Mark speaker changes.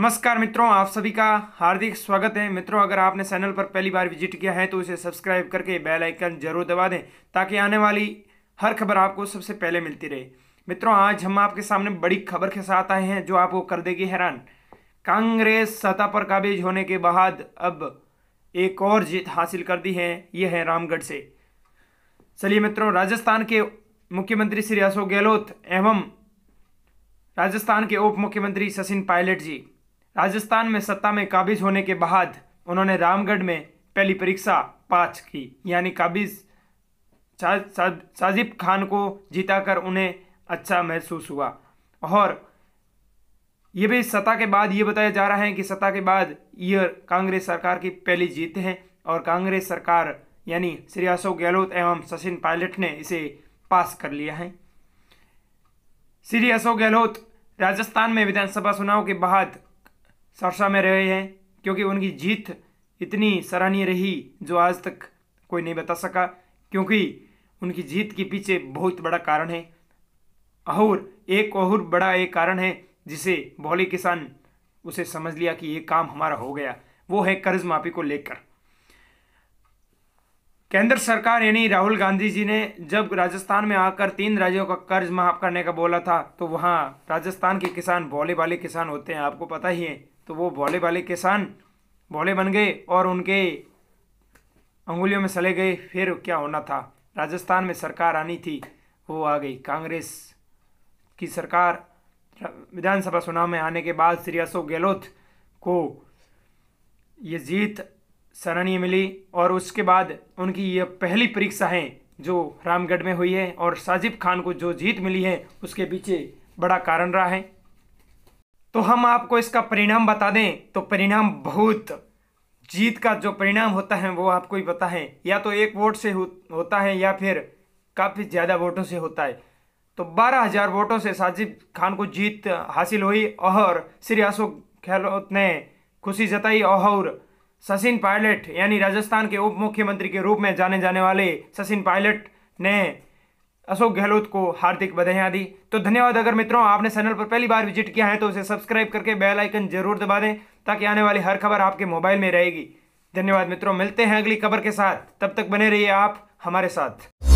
Speaker 1: नमस्कार मित्रों आप सभी का हार्दिक स्वागत है मित्रों अगर आपने चैनल पर पहली बार विजिट किया है तो इसे सब्सक्राइब करके बेल आइकन जरूर दबा दें ताकि आने वाली हर खबर आपको सबसे पहले मिलती रहे मित्रों आज हम आपके सामने बड़ी खबर के साथ आए हैं जो आपको कर देगी हैरान कांग्रेस सत्ता पर काबिज होने के बाद अब एक और जीत हासिल कर दी है यह है रामगढ़ से चलिए मित्रों राजस्थान के मुख्यमंत्री श्री अशोक गहलोत एवं राजस्थान के उप मुख्यमंत्री सचिन पायलट जी राजस्थान में सत्ता में काबिज होने के बाद उन्होंने रामगढ़ में पहली परीक्षा पास की यानी काबिज साजिब खान को जीताकर उन्हें अच्छा महसूस हुआ और ये भी सत्ता के बाद ये बताया जा रहा है कि सत्ता के बाद ये कांग्रेस सरकार की पहली जीत है और कांग्रेस सरकार यानी श्री अशोक गहलोत एवं सचिन पायलट ने इसे पास कर लिया है श्री अशोक गहलोत राजस्थान में विधानसभा चुनाव के बाद सरसा में रहे हैं क्योंकि उनकी जीत इतनी सराहनीय रही जो आज तक कोई नहीं बता सका क्योंकि उनकी जीत के पीछे बहुत बड़ा कारण है और एक और बड़ा एक कारण है जिसे भोले किसान उसे समझ लिया कि ये काम हमारा हो गया वो है कर्ज माफी को लेकर केंद्र सरकार यानी राहुल गांधी जी ने जब राजस्थान में आकर तीन राज्यों का कर्ज माफ करने का बोला था तो वहाँ राजस्थान के किसान भोले भाले किसान होते हैं आपको पता ही है तो वो भोले भाले किसान भोले बन गए और उनके अंगुलियों में चले गए फिर क्या होना था राजस्थान में सरकार आनी थी वो आ गई कांग्रेस की सरकार विधानसभा चुनाव में आने के बाद श्री अशोक गहलोत को ये जीत सराहनीय मिली और उसके बाद उनकी ये पहली परीक्षा है जो रामगढ़ में हुई है और साजिब खान को जो जीत मिली है उसके पीछे बड़ा कारण रहा है तो हम आपको इसका परिणाम बता दें तो परिणाम बहुत जीत का जो परिणाम होता है वो आपको ही पता है या तो एक वोट से होता है या फिर काफ़ी ज़्यादा वोटों से होता है तो बारह हज़ार वोटों से साजिद खान को जीत हासिल हुई और श्री अशोक गहलोत ने खुशी जताई और सचिन पायलट यानी राजस्थान के उप मुख्यमंत्री के रूप में जाने जाने वाले सचिन पायलट ने अशोक गहलोत को हार्दिक बधाइयाँ दी तो धन्यवाद अगर मित्रों आपने चैनल पर पहली बार विजिट किया है तो उसे सब्सक्राइब करके बेल आइकन जरूर दबा दें ताकि आने वाली हर खबर आपके मोबाइल में रहेगी धन्यवाद मित्रों मिलते हैं अगली खबर के साथ तब तक बने रहिए आप हमारे साथ